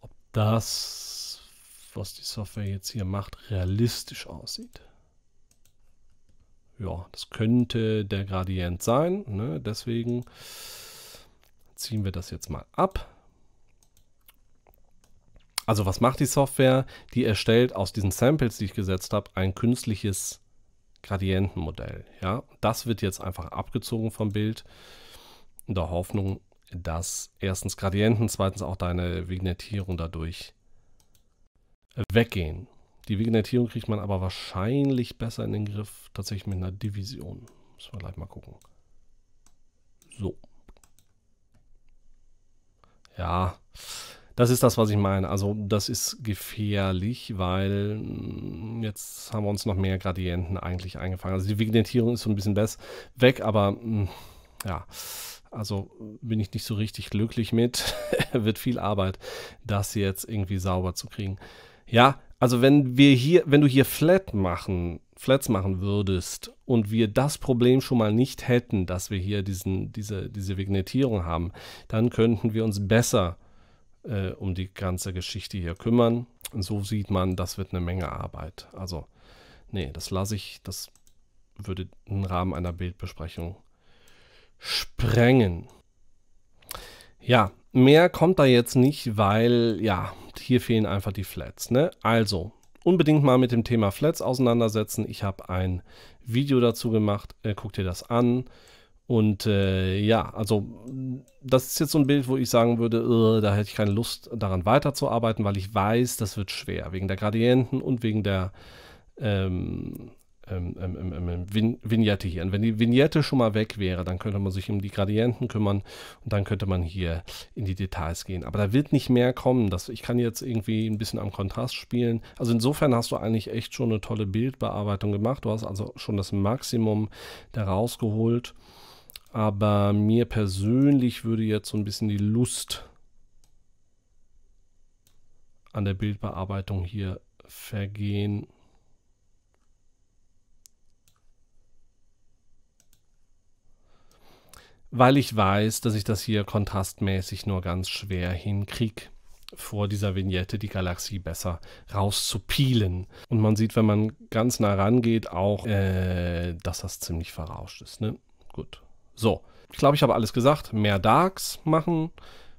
ob das, was die Software jetzt hier macht, realistisch aussieht. Ja, das könnte der Gradient sein. Ne? Deswegen ziehen wir das jetzt mal ab. Also was macht die Software? Die erstellt aus diesen Samples, die ich gesetzt habe, ein künstliches Gradientenmodell. Ja, das wird jetzt einfach abgezogen vom Bild in der Hoffnung, dass erstens Gradienten, zweitens auch deine Vignettierung dadurch weggehen. Die Vignettierung kriegt man aber wahrscheinlich besser in den Griff, tatsächlich mit einer Division. Müssen wir gleich mal gucken. So. Ja. Das ist das, was ich meine. Also das ist gefährlich, weil hm, jetzt haben wir uns noch mehr Gradienten eigentlich eingefangen. Also die Vignettierung ist so ein bisschen besser weg, aber hm, ja, also bin ich nicht so richtig glücklich mit. Wird viel Arbeit, das jetzt irgendwie sauber zu kriegen. Ja, also wenn wir hier, wenn du hier flat machen, Flats machen würdest und wir das Problem schon mal nicht hätten, dass wir hier diesen, diese, diese Vignettierung haben, dann könnten wir uns besser äh, um die ganze Geschichte hier kümmern. Und so sieht man, das wird eine Menge Arbeit. Also, nee, das lasse ich, das würde den Rahmen einer Bildbesprechung sprengen. Ja, mehr kommt da jetzt nicht, weil, ja, hier fehlen einfach die Flats. Ne? Also, unbedingt mal mit dem Thema Flats auseinandersetzen. Ich habe ein Video dazu gemacht. Äh, guck dir das an. Und äh, ja, also das ist jetzt so ein Bild, wo ich sagen würde, äh, da hätte ich keine Lust daran weiterzuarbeiten, weil ich weiß, das wird schwer, wegen der Gradienten und wegen der ähm ähm ähm, ähm, ähm, ähm, Vin Vignette hier. Und wenn die Vignette schon mal weg wäre, dann könnte man sich um die Gradienten kümmern und dann könnte man hier in die Details gehen. Aber da wird nicht mehr kommen. Das, ich kann jetzt irgendwie ein bisschen am Kontrast spielen. Also insofern hast du eigentlich echt schon eine tolle Bildbearbeitung gemacht. Du hast also schon das Maximum da rausgeholt. Aber mir persönlich würde jetzt so ein bisschen die Lust an der Bildbearbeitung hier vergehen. Weil ich weiß, dass ich das hier kontrastmäßig nur ganz schwer hinkriege vor dieser Vignette die Galaxie besser rauszupielen. Und man sieht, wenn man ganz nah rangeht, auch, äh, dass das ziemlich verrauscht ist. Ne? Gut. So, ich glaube, ich habe alles gesagt. Mehr Darks machen,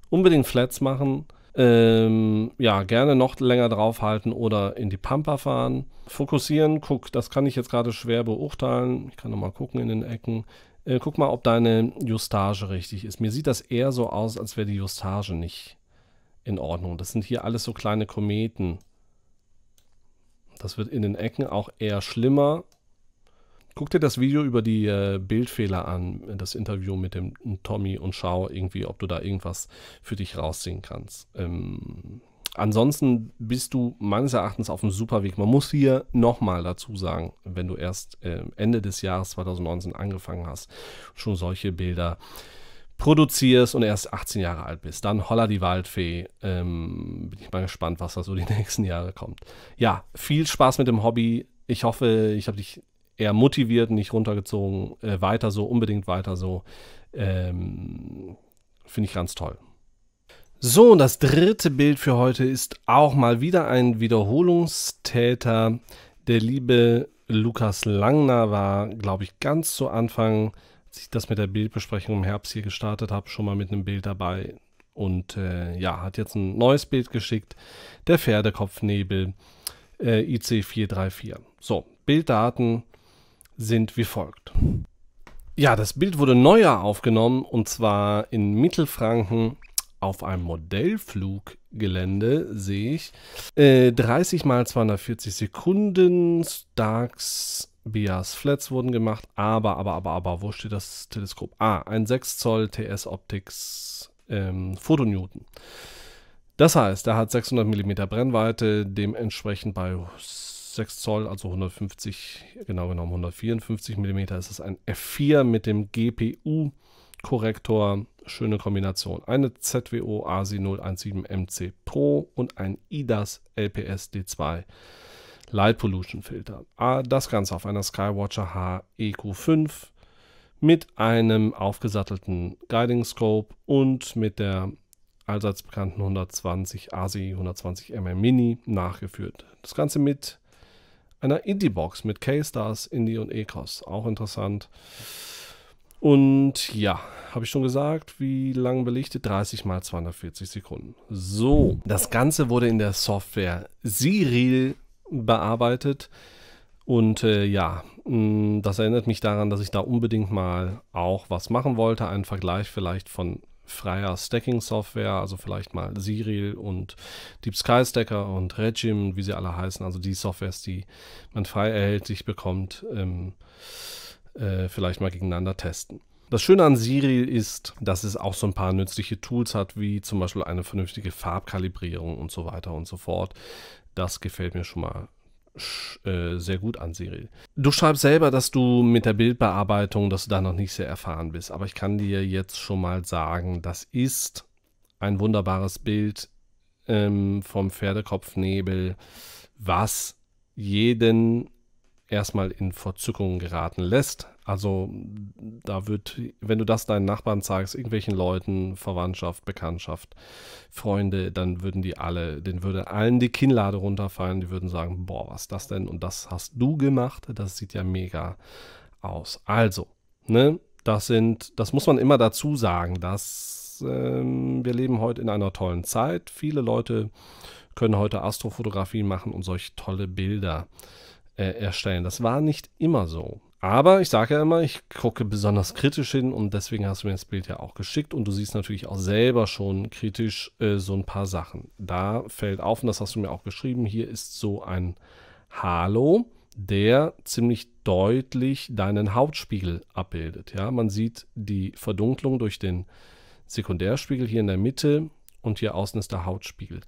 unbedingt Flats machen. Ähm, ja, gerne noch länger draufhalten oder in die Pampa fahren. Fokussieren, guck, das kann ich jetzt gerade schwer beurteilen. Ich kann nochmal gucken in den Ecken. Äh, guck mal, ob deine Justage richtig ist. Mir sieht das eher so aus, als wäre die Justage nicht in Ordnung. Das sind hier alles so kleine Kometen. Das wird in den Ecken auch eher schlimmer Guck dir das Video über die äh, Bildfehler an, das Interview mit dem Tommy und schau irgendwie, ob du da irgendwas für dich rausziehen kannst. Ähm, ansonsten bist du meines Erachtens auf einem super Weg. Man muss hier nochmal dazu sagen, wenn du erst äh, Ende des Jahres 2019 angefangen hast, schon solche Bilder produzierst und erst 18 Jahre alt bist. Dann Holla die Waldfee. Ähm, bin ich mal gespannt, was da so die nächsten Jahre kommt. Ja, viel Spaß mit dem Hobby. Ich hoffe, ich habe dich eher motiviert, nicht runtergezogen, äh, weiter so, unbedingt weiter so. Ähm, Finde ich ganz toll. So, das dritte Bild für heute ist auch mal wieder ein Wiederholungstäter. Der liebe Lukas Langner war, glaube ich, ganz zu Anfang, als ich das mit der Bildbesprechung im Herbst hier gestartet habe, schon mal mit einem Bild dabei. Und äh, ja, hat jetzt ein neues Bild geschickt. Der Pferdekopfnebel äh, IC434. So, Bilddaten sind wie folgt. Ja, das Bild wurde neuer aufgenommen und zwar in Mittelfranken auf einem Modellfluggelände sehe ich äh, 30 mal 240 Sekunden Starks Bias Flats wurden gemacht, aber, aber, aber, aber, wo steht das Teleskop? Ah, ein 6 Zoll TS Optics ähm, Fotonewton. Das heißt, er hat 600 mm Brennweite, dementsprechend bei 6 Zoll, also 150, genau genommen 154 mm ist es ein F4 mit dem GPU-Korrektor. Schöne Kombination. Eine ZWO ASI017MC Pro und ein IDAS LPS D2 Light Pollution Filter. Ah, das Ganze auf einer Skywatcher heq 5 mit einem aufgesattelten Guiding Scope und mit der allseits bekannten 120 ASI 120 mm Mini nachgeführt. Das Ganze mit einer Indie-Box mit K-Stars, Indie und Ecos. Auch interessant. Und ja, habe ich schon gesagt, wie lang belichtet? 30 mal 240 Sekunden. So, das Ganze wurde in der Software Cyril bearbeitet. Und äh, ja, mh, mm, das erinnert mich daran, dass ich da unbedingt mal auch was machen wollte. Einen Vergleich vielleicht von freier Stacking-Software, also vielleicht mal Serial und Deep Sky Stacker und Regim, wie sie alle heißen, also die Softwares, die man frei erhältlich bekommt, ähm, äh, vielleicht mal gegeneinander testen. Das Schöne an Serial ist, dass es auch so ein paar nützliche Tools hat, wie zum Beispiel eine vernünftige Farbkalibrierung und so weiter und so fort. Das gefällt mir schon mal äh, sehr gut an, Cyril. Du schreibst selber, dass du mit der Bildbearbeitung, dass du da noch nicht sehr erfahren bist. Aber ich kann dir jetzt schon mal sagen, das ist ein wunderbares Bild ähm, vom Pferdekopfnebel, was jeden erstmal in Verzückung geraten lässt, also da wird, wenn du das deinen Nachbarn zeigst, irgendwelchen Leuten, Verwandtschaft, Bekanntschaft, Freunde, dann würden die alle, den würde allen die Kinnlade runterfallen, die würden sagen, boah, was ist das denn? Und das hast du gemacht, das sieht ja mega aus. Also, ne, das sind, das muss man immer dazu sagen, dass ähm, wir leben heute in einer tollen Zeit. Viele Leute können heute Astrofotografie machen und solche tolle Bilder äh, erstellen. Das war nicht immer so. Aber ich sage ja immer, ich gucke besonders kritisch hin und deswegen hast du mir das Bild ja auch geschickt und du siehst natürlich auch selber schon kritisch äh, so ein paar Sachen. Da fällt auf, und das hast du mir auch geschrieben, hier ist so ein Halo, der ziemlich deutlich deinen Hautspiegel abbildet. Ja, man sieht die Verdunklung durch den Sekundärspiegel hier in der Mitte und hier außen ist der Hautspiegel.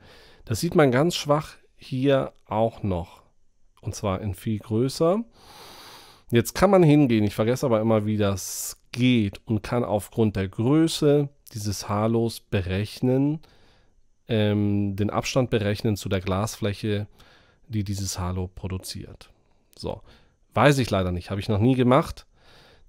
Das sieht man ganz schwach hier auch noch und zwar in viel größer. Jetzt kann man hingehen, ich vergesse aber immer, wie das geht und kann aufgrund der Größe dieses Halos berechnen, ähm, den Abstand berechnen zu der Glasfläche, die dieses Halo produziert. So, weiß ich leider nicht, habe ich noch nie gemacht.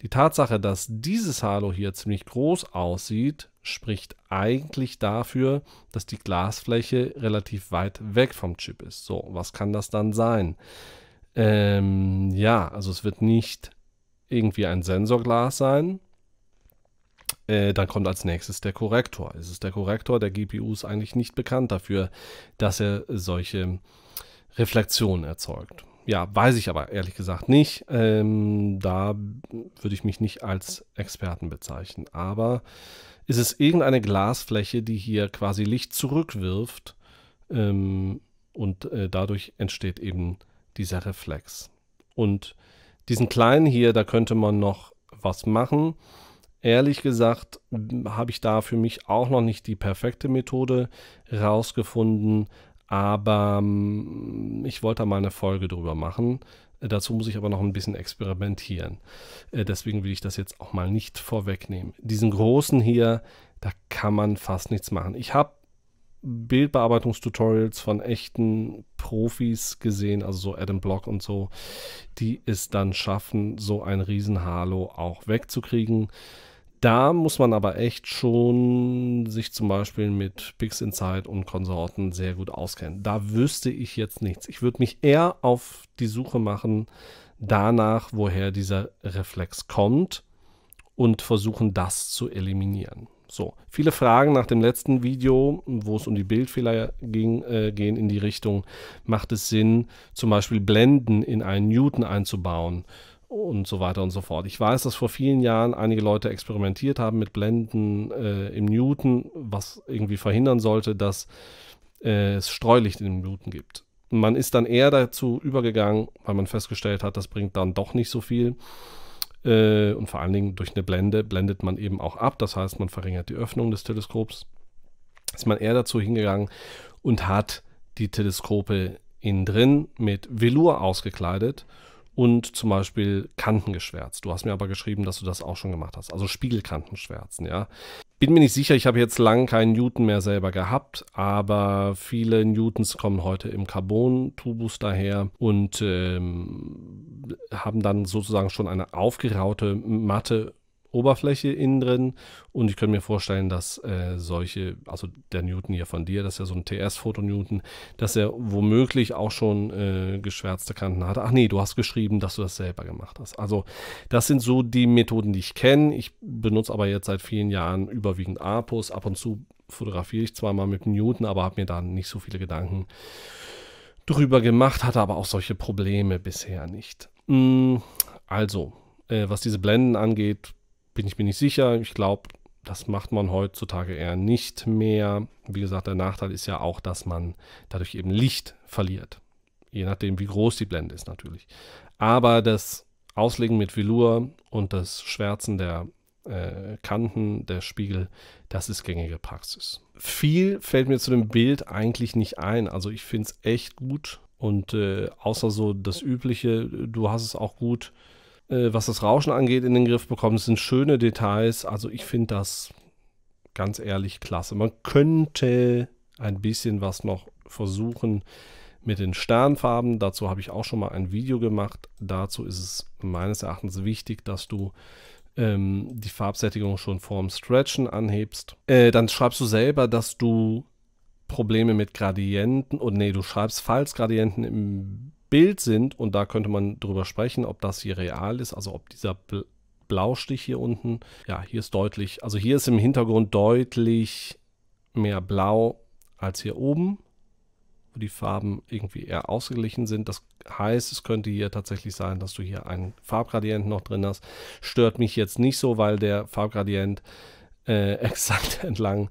Die Tatsache, dass dieses Halo hier ziemlich groß aussieht, spricht eigentlich dafür, dass die Glasfläche relativ weit weg vom Chip ist. So, was kann das dann sein? Ähm, ja, also es wird nicht irgendwie ein Sensorglas sein. Äh, dann kommt als nächstes der Korrektor. Es ist der Korrektor der GPU ist eigentlich nicht bekannt dafür, dass er solche Reflexionen erzeugt. Ja, weiß ich aber ehrlich gesagt nicht. Ähm, da würde ich mich nicht als Experten bezeichnen. Aber ist es irgendeine Glasfläche, die hier quasi Licht zurückwirft ähm, und äh, dadurch entsteht eben dieser Reflex. Und diesen kleinen hier, da könnte man noch was machen. Ehrlich gesagt hm, habe ich da für mich auch noch nicht die perfekte Methode rausgefunden, aber hm, ich wollte da mal eine Folge drüber machen. Dazu muss ich aber noch ein bisschen experimentieren. Äh, deswegen will ich das jetzt auch mal nicht vorwegnehmen. Diesen großen hier, da kann man fast nichts machen. Ich habe Bildbearbeitungstutorials von echten Profis gesehen, also so Adam Block und so, die es dann schaffen, so ein Riesenhalo auch wegzukriegen. Da muss man aber echt schon sich zum Beispiel mit Pix und Konsorten sehr gut auskennen. Da wüsste ich jetzt nichts. Ich würde mich eher auf die Suche machen danach, woher dieser Reflex kommt und versuchen, das zu eliminieren. So, viele Fragen nach dem letzten Video, wo es um die Bildfehler ging, äh, gehen in die Richtung, macht es Sinn, zum Beispiel Blenden in einen Newton einzubauen? und so weiter und so fort. Ich weiß, dass vor vielen Jahren einige Leute experimentiert haben mit Blenden äh, im Newton, was irgendwie verhindern sollte, dass äh, es Streulicht im Newton gibt. Man ist dann eher dazu übergegangen, weil man festgestellt hat, das bringt dann doch nicht so viel äh, und vor allen Dingen durch eine Blende blendet man eben auch ab. Das heißt, man verringert die Öffnung des Teleskops. Ist man eher dazu hingegangen und hat die Teleskope innen drin mit Velour ausgekleidet und zum Beispiel Kanten geschwärzt. Du hast mir aber geschrieben, dass du das auch schon gemacht hast. Also Spiegelkanten schwärzen, ja bin mir nicht sicher, ich habe jetzt lang keinen Newton mehr selber gehabt, aber viele Newtons kommen heute im Carbon-Tubus daher und ähm, haben dann sozusagen schon eine aufgeraute Matte Oberfläche innen drin. Und ich könnte mir vorstellen, dass äh, solche, also der Newton hier von dir, das ist ja so ein ts foto newton dass er womöglich auch schon äh, geschwärzte Kanten hatte. Ach nee, du hast geschrieben, dass du das selber gemacht hast. Also das sind so die Methoden, die ich kenne. Ich benutze aber jetzt seit vielen Jahren überwiegend Apus. Ab und zu fotografiere ich zwar mal mit Newton, aber habe mir da nicht so viele Gedanken drüber gemacht, hatte aber auch solche Probleme bisher nicht. Hm, also, äh, was diese Blenden angeht, bin ich mir nicht sicher. Ich glaube, das macht man heutzutage eher nicht mehr. Wie gesagt, der Nachteil ist ja auch, dass man dadurch eben Licht verliert. Je nachdem, wie groß die Blende ist natürlich. Aber das Auslegen mit Velour und das Schwärzen der äh, Kanten, der Spiegel, das ist gängige Praxis. Viel fällt mir zu dem Bild eigentlich nicht ein. Also ich finde es echt gut. Und äh, außer so das Übliche, du hast es auch gut äh, was das Rauschen angeht, in den Griff bekommen. Es sind schöne Details. Also ich finde das ganz ehrlich klasse. Man könnte ein bisschen was noch versuchen mit den Sternfarben. Dazu habe ich auch schon mal ein Video gemacht. Dazu ist es meines Erachtens wichtig, dass du ähm, die Farbsättigung schon vorm Stretchen anhebst. Äh, dann schreibst du selber, dass du Probleme mit Gradienten, und oh nee, du schreibst, falls Gradienten im Bild sind, und da könnte man drüber sprechen, ob das hier real ist, also ob dieser Blaustich hier unten, ja, hier ist deutlich, also hier ist im Hintergrund deutlich mehr blau als hier oben, wo die Farben irgendwie eher ausgeglichen sind. Das heißt, es könnte hier tatsächlich sein, dass du hier einen Farbgradient noch drin hast. Stört mich jetzt nicht so, weil der Farbgradient äh, exakt entlang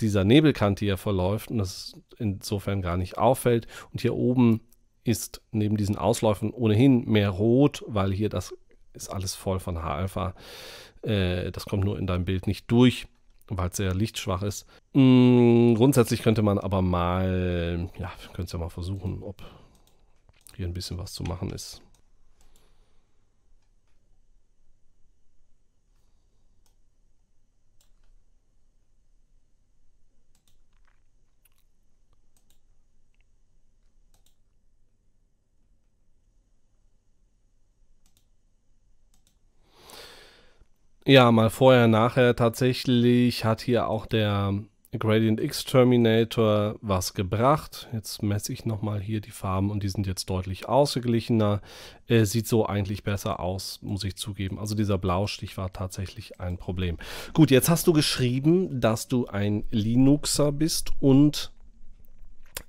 dieser Nebelkante hier verläuft und das insofern gar nicht auffällt. Und hier oben ist neben diesen Ausläufen ohnehin mehr rot, weil hier das ist alles voll von H-Alpha. Äh, das kommt nur in deinem Bild nicht durch, weil es sehr lichtschwach ist. Mm, grundsätzlich könnte man aber mal, ja, könnte ja mal versuchen, ob hier ein bisschen was zu machen ist. Ja, mal vorher, nachher. Tatsächlich hat hier auch der Gradient X Terminator was gebracht. Jetzt messe ich nochmal hier die Farben und die sind jetzt deutlich ausgeglichener. Äh, sieht so eigentlich besser aus, muss ich zugeben. Also dieser Blaustich war tatsächlich ein Problem. Gut, jetzt hast du geschrieben, dass du ein Linuxer bist und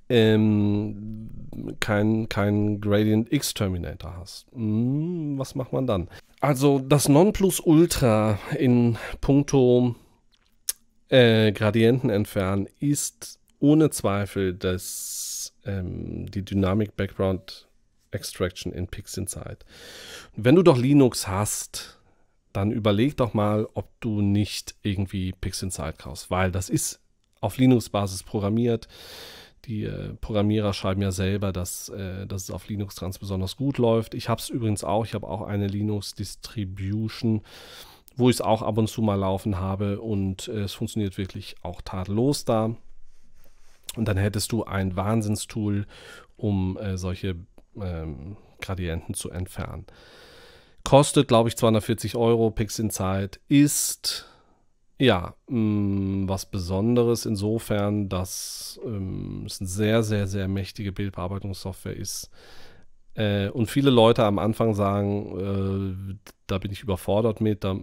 ähm, keinen kein Gradient X Terminator hast. Hm, was macht man dann? Also das Nonplusultra in puncto äh, Gradienten entfernen ist ohne Zweifel das, ähm, die Dynamic Background Extraction in PixInsight. Wenn du doch Linux hast, dann überleg doch mal, ob du nicht irgendwie PixInsight kaufst, weil das ist auf Linux-Basis programmiert die äh, Programmierer schreiben ja selber, dass, äh, dass es auf Linux ganz besonders gut läuft. Ich habe es übrigens auch. Ich habe auch eine Linux-Distribution, wo ich es auch ab und zu mal laufen habe. Und äh, es funktioniert wirklich auch tadellos da. Und dann hättest du ein Wahnsinnstool, um solche ähm, Gradienten zu entfernen. Kostet, glaube ich, 240 Euro. Pix in Zeit ist ja, mh, mm, was Besonderes insofern, dass ähm, es eine sehr, sehr, sehr mächtige Bildbearbeitungssoftware ist. Äh, und viele Leute am Anfang sagen, äh, da bin ich überfordert mit, da,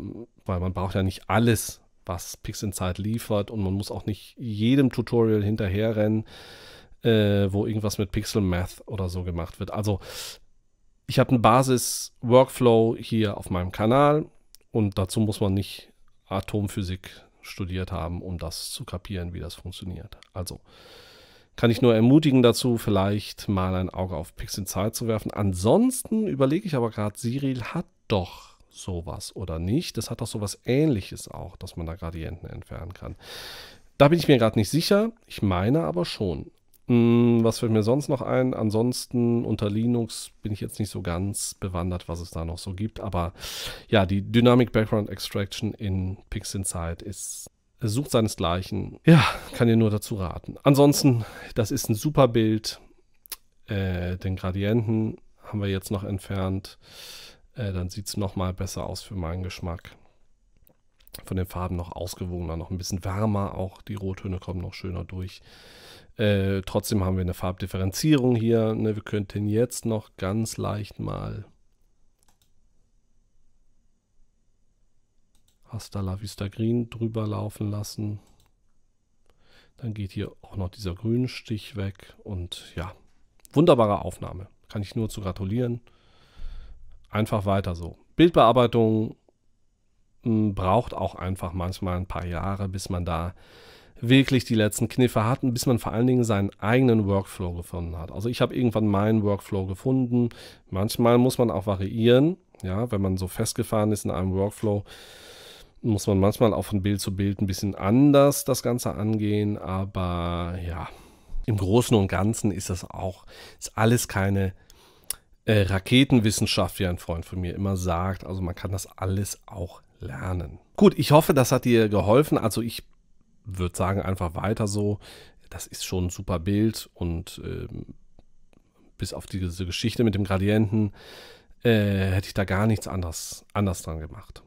weil man braucht ja nicht alles, was PixInsight liefert und man muss auch nicht jedem Tutorial hinterherrennen, äh, wo irgendwas mit Pixel Math oder so gemacht wird. Also ich habe einen Basis-Workflow hier auf meinem Kanal und dazu muss man nicht Atomphysik studiert haben, um das zu kapieren, wie das funktioniert. Also kann ich nur ermutigen dazu, vielleicht mal ein Auge auf Pixel Zeit zu werfen. Ansonsten überlege ich aber gerade, Cyril hat doch sowas oder nicht. Das hat doch sowas ähnliches auch, dass man da Gradienten entfernen kann. Da bin ich mir gerade nicht sicher. Ich meine aber schon. Hm, was fällt mir sonst noch ein? Ansonsten unter Linux bin ich jetzt nicht so ganz bewandert, was es da noch so gibt. Aber ja, die Dynamic Background Extraction in Pixinsight ist sucht seinesgleichen. Ja, kann dir nur dazu raten. Ansonsten, das ist ein super Bild. Äh, den Gradienten haben wir jetzt noch entfernt. Äh, dann sieht es nochmal besser aus für meinen Geschmack. Von den Farben noch ausgewogener, noch ein bisschen wärmer. Auch die Rottöne kommen noch schöner durch. Äh, trotzdem haben wir eine Farbdifferenzierung hier. Ne? Wir könnten jetzt noch ganz leicht mal Hasta la Vista Green drüber laufen lassen. Dann geht hier auch noch dieser Grünstich weg. Und ja, wunderbare Aufnahme. Kann ich nur zu gratulieren. Einfach weiter so. Bildbearbeitung hm, braucht auch einfach manchmal ein paar Jahre, bis man da wirklich die letzten Kniffe hatten, bis man vor allen Dingen seinen eigenen Workflow gefunden hat. Also ich habe irgendwann meinen Workflow gefunden. Manchmal muss man auch variieren. Ja, wenn man so festgefahren ist in einem Workflow, muss man manchmal auch von Bild zu Bild ein bisschen anders das Ganze angehen. Aber ja, im Großen und Ganzen ist das auch, ist alles keine äh, Raketenwissenschaft, wie ein Freund von mir immer sagt. Also man kann das alles auch lernen. Gut, ich hoffe, das hat dir geholfen. Also ich würde sagen, einfach weiter so. Das ist schon ein super Bild und äh, bis auf diese Geschichte mit dem Gradienten äh, hätte ich da gar nichts anderes, anders dran gemacht.